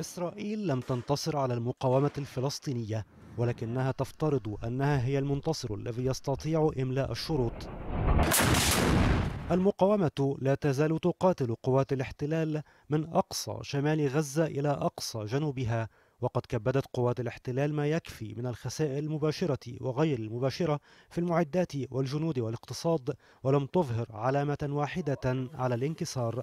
إسرائيل لم تنتصر على المقاومة الفلسطينية ولكنها تفترض أنها هي المنتصر الذي يستطيع إملاء الشروط المقاومة لا تزال تقاتل قوات الاحتلال من أقصى شمال غزة إلى أقصى جنوبها وقد كبدت قوات الاحتلال ما يكفي من الخسائر المباشرة وغير المباشرة في المعدات والجنود والاقتصاد ولم تظهر علامة واحدة على الانكسار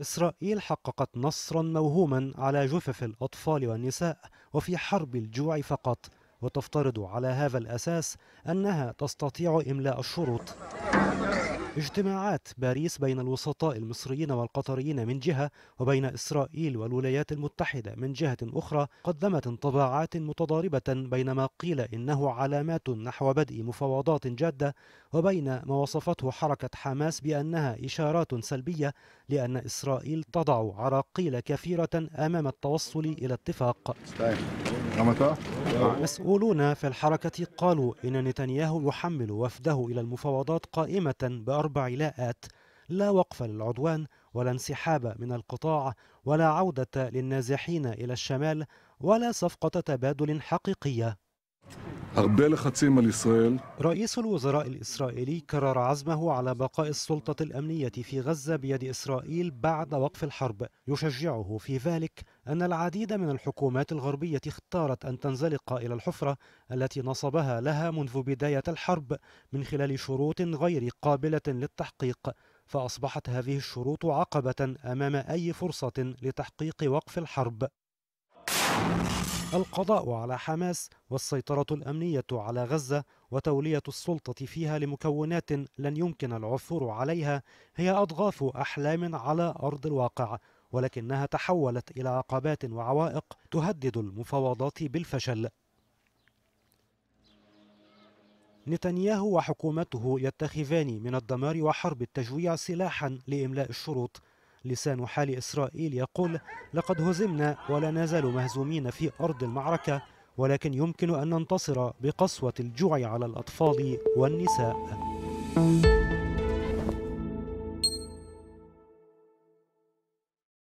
إسرائيل حققت نصرا موهوما على جثث الأطفال والنساء وفي حرب الجوع فقط وتفترض على هذا الأساس أنها تستطيع إملاء الشروط اجتماعات باريس بين الوسطاء المصريين والقطريين من جهة وبين إسرائيل والولايات المتحدة من جهة أخرى قدمت انطباعات متضاربة بين ما قيل إنه علامات نحو بدء مفاوضات جادة وبين ما وصفته حركة حماس بأنها إشارات سلبية لأن إسرائيل تضع عراقيل كثيرة أمام التوصل إلى اتفاق مسؤولون في الحركة قالوا إن نتنياهو يحمل وفده إلى المفاوضات قائمة بأربع لاءات لا وقف للعدوان ولا انسحاب من القطاع ولا عودة للنازحين إلى الشمال ولا صفقة تبادل حقيقية رئيس الوزراء الإسرائيلي كرر عزمه على بقاء السلطة الأمنية في غزة بيد إسرائيل بعد وقف الحرب يشجعه في ذلك أن العديد من الحكومات الغربية اختارت أن تنزلق إلى الحفرة التي نصبها لها منذ بداية الحرب من خلال شروط غير قابلة للتحقيق فأصبحت هذه الشروط عقبة أمام أي فرصة لتحقيق وقف الحرب القضاء على حماس والسيطرة الأمنية على غزة وتولية السلطة فيها لمكونات لن يمكن العثور عليها هي أضغاث أحلام على أرض الواقع ولكنها تحولت إلى عقبات وعوائق تهدد المفاوضات بالفشل نتنياهو وحكومته يتخذان من الدمار وحرب التجويع سلاحا لإملاء الشروط لسان حال إسرائيل يقول لقد هزمنا ولا نزال مهزومين في أرض المعركة ولكن يمكن أن ننتصر بقسوة الجوع على الأطفال والنساء